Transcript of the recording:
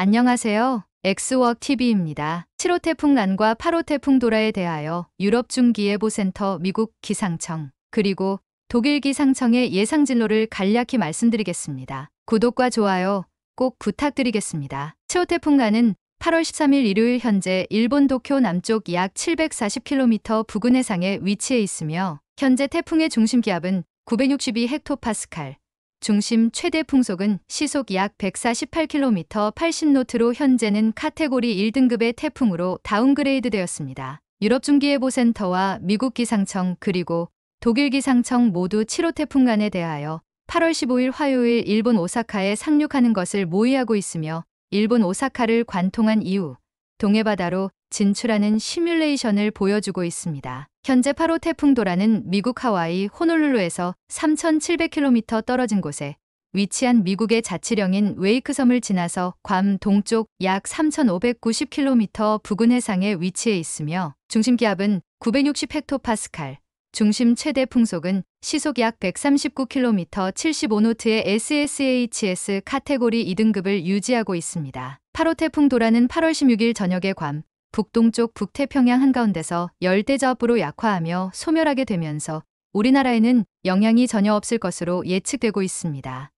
안녕하세요. 엑스웍 TV입니다. 7호 태풍 난과 8호 태풍 도라에 대하여 유럽 중기예보센터 미국 기상청 그리고 독일 기상청의 예상 진로를 간략히 말씀드리겠습니다. 구독과 좋아요 꼭 부탁드리겠습니다. 7호 태풍 난은 8월 13일 일요일 현재 일본 도쿄 남쪽 약 740km 부근 해상에 위치해 있으며 현재 태풍의 중심 기압은 962헥토파스칼, 중심 최대 풍속은 시속 약 148km 80노트로 현재는 카테고리 1등급의 태풍으로 다운그레이드 되었습니다. 유럽 중기예보센터와 미국 기상청 그리고 독일 기상청 모두 7호 태풍간에 대하여 8월 15일 화요일 일본 오사카에 상륙하는 것을 모의하고 있으며 일본 오사카를 관통한 이후 동해바다로 진출하는 시뮬레이션을 보여주고 있습니다. 현재 8호 태풍도라는 미국 하와이 호놀룰루에서 3,700km 떨어진 곳에 위치한 미국의 자치령인 웨이크섬을 지나서 괌 동쪽 약 3,590km 부근 해상에 위치해 있으며 중심 기압은 960헥토파스칼, 중심 최대 풍속은 시속 약 139km 75노트의 SSHS 카테고리 2등급을 유지하고 있습니다. 8호 태풍 도라는 8월 16일 저녁에 괌, 북동쪽 북태평양 한가운데서 열대저압으로 약화하며 소멸하게 되면서 우리나라에는 영향이 전혀 없을 것으로 예측되고 있습니다.